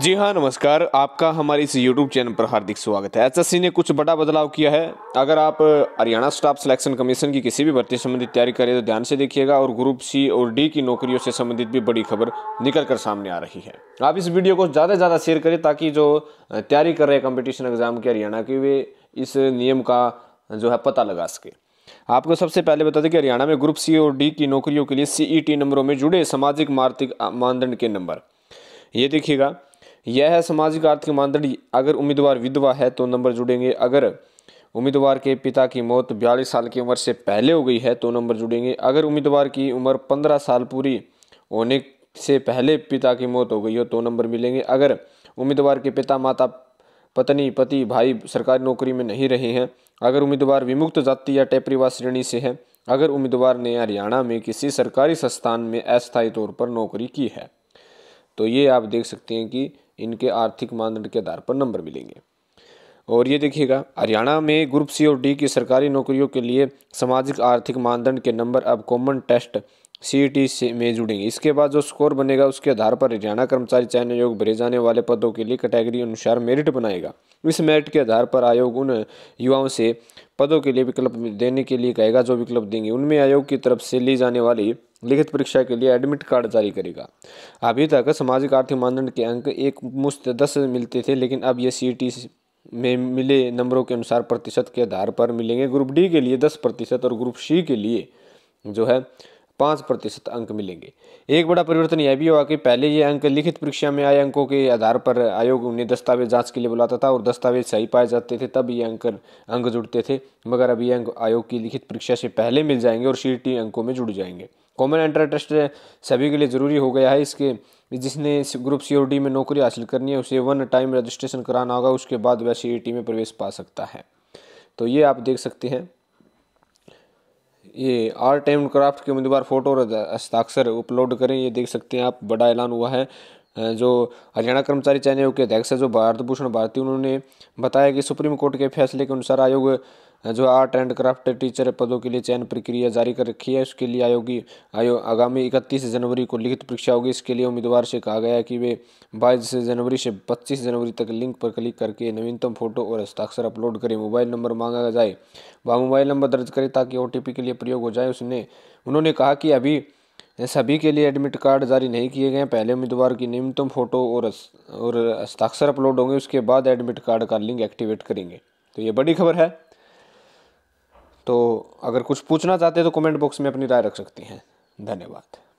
जी हाँ नमस्कार आपका हमारे इस यूट्यूब चैनल पर हार्दिक स्वागत है एसएससी ने कुछ बड़ा बदलाव किया है अगर आप हरियाणा स्टाफ सिलेक्शन कमीशन की किसी भी भर्ती संबंधित तैयारी करें तो ध्यान से देखिएगा और ग्रुप सी और डी की नौकरियों से संबंधित भी बड़ी खबर निकल कर सामने आ रही है आप इस वीडियो को ज़्यादा से ज़्यादा शेयर करें ताकि जो तैयारी कर रहे हैं कॉम्पिटिशन एग्जाम के हरियाणा के वे इस नियम का जो है पता लगा सके आपको सबसे पहले बता दें कि हरियाणा में ग्रुप सी और डी की नौकरियों के लिए सीईटी e नंबरों में जुड़े सामाजिक मार्थिक मानदंड के नंबर ये देखिएगा यह है सामाजिक आर्थिक मानदंड अगर उम्मीदवार विधवा है तो नंबर जुड़ेंगे अगर उम्मीदवार के पिता की मौत बयालीस साल की उम्र से पहले हो गई है तो नंबर जुड़ेंगे अगर उम्मीदवार की उम्र पंद्रह साल पूरी होने से पहले पिता की मौत हो गई हो तो नंबर मिलेंगे अगर उम्मीदवार के पिता माता पत्नी पति भाई सरकारी नौकरी में नहीं रहे हैं अगर उम्मीदवार विमुक्त जाति या टेपरीवास श्रेणी से है अगर उम्मीदवार ने हरियाणा में किसी सरकारी संस्थान में अस्थायी तौर पर नौकरी की है तो ये आप देख सकते हैं कि इनके आर्थिक मानदंड के आधार पर नंबर मिलेंगे और ये देखिएगा हरियाणा में ग्रुप सी और डी की सरकारी नौकरियों के लिए सामाजिक आर्थिक मानदंड के नंबर अब कॉमन टेस्ट सी से में जुड़ेंगे इसके बाद जो स्कोर बनेगा उसके आधार पर हरियाणा कर्मचारी चयन आयोग भरे जाने वाले पदों के लिए कैटेगरी अनुसार मेरिट बनाएगा इस मेरिट के आधार पर आयोग उन युवाओं से पदों के लिए विकल्प देने के लिए कहेगा जो विकल्प देंगे उनमें आयोग की तरफ से ली जाने वाली लिखित परीक्षा के लिए एडमिट कार्ड जारी करेगा अभी तक सामाजिक आर्थिक मानदंड के अंक एक मुश्त दस मिलते थे लेकिन अब ये सी टी में मिले नंबरों के अनुसार प्रतिशत के आधार पर मिलेंगे ग्रुप डी के लिए दस प्रतिशत और ग्रुप सी के लिए जो है पाँच प्रतिशत अंक मिलेंगे एक बड़ा परिवर्तन यह भी हुआ कि पहले ये अंक लिखित परीक्षा में आए अंकों के आधार पर आयोग उन्हें दस्तावेज जांच के लिए बुलाता था और दस्तावेज सही पाए जाते थे तब ये अंक अंक जुड़ते थे मगर अब ये अंक आयोग की लिखित परीक्षा से पहले मिल जाएंगे और सी अंकों में जुड़ जाएंगे कॉमन एंट्रा टेस्ट सभी के लिए ज़रूरी हो गया है इसके जिसने ग्रुप सी में नौकरी हासिल करनी है उसे वन टाइम रजिस्ट्रेशन कराना होगा उसके बाद वह सी e में प्रवेश पा सकता है तो ये आप देख सकते हैं ये आर्ट एंड क्राफ्ट के उम्मीदवार फ़ोटो और हस्ताक्षर अपलोड करें ये देख सकते हैं आप बड़ा ऐलान हुआ है जो हरियाणा कर्मचारी चयन आयोग के अध्यक्ष है जो भारत भूषण भारती उन्होंने बताया कि सुप्रीम कोर्ट के फैसले के अनुसार आयोग जो आर्ट एंड क्राफ्ट टीचर पदों के लिए चयन प्रक्रिया जारी कर रखी है उसके लिए आयोग की आयोग आगामी इकतीस जनवरी को लिखित परीक्षा होगी इसके लिए उम्मीदवार से कहा गया है कि वे बाईस जनवरी से पच्चीस जनवरी तक लिंक पर क्लिक करके नवीनतम फोटो और हस्ताक्षर अपलोड करें मोबाइल नंबर मांगा जाए वह मोबाइल नंबर दर्ज करें ताकि ओ के लिए प्रयोग हो जाए उसने उन्होंने कहा कि अभी सभी के लिए एडमिट कार्ड जारी नहीं किए गए पहले उम्मीदवार की न्यूनतम फ़ोटो और और हस्ताक्षर अपलोड होंगे उसके बाद एडमिट कार्ड का लिंक एक्टिवेट करेंगे तो ये बड़ी खबर है तो अगर कुछ पूछना चाहते हैं तो कमेंट बॉक्स में अपनी राय रख सकती हैं धन्यवाद